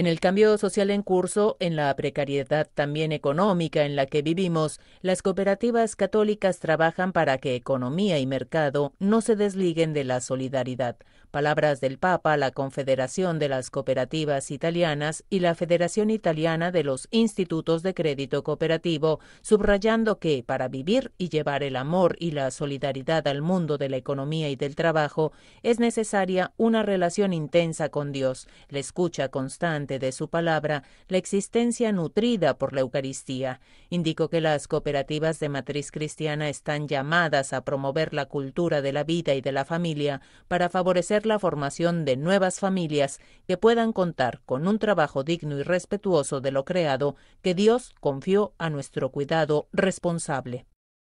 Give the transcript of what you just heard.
En el cambio social en curso, en la precariedad también económica en la que vivimos, las cooperativas católicas trabajan para que economía y mercado no se desliguen de la solidaridad. Palabras del Papa, la Confederación de las Cooperativas Italianas y la Federación Italiana de los Institutos de Crédito Cooperativo, subrayando que para vivir y llevar el amor y la solidaridad al mundo de la economía y del trabajo es necesaria una relación intensa con Dios, la escucha constante, de su palabra la existencia nutrida por la Eucaristía. Indicó que las cooperativas de matriz cristiana están llamadas a promover la cultura de la vida y de la familia para favorecer la formación de nuevas familias que puedan contar con un trabajo digno y respetuoso de lo creado que Dios confió a nuestro cuidado responsable.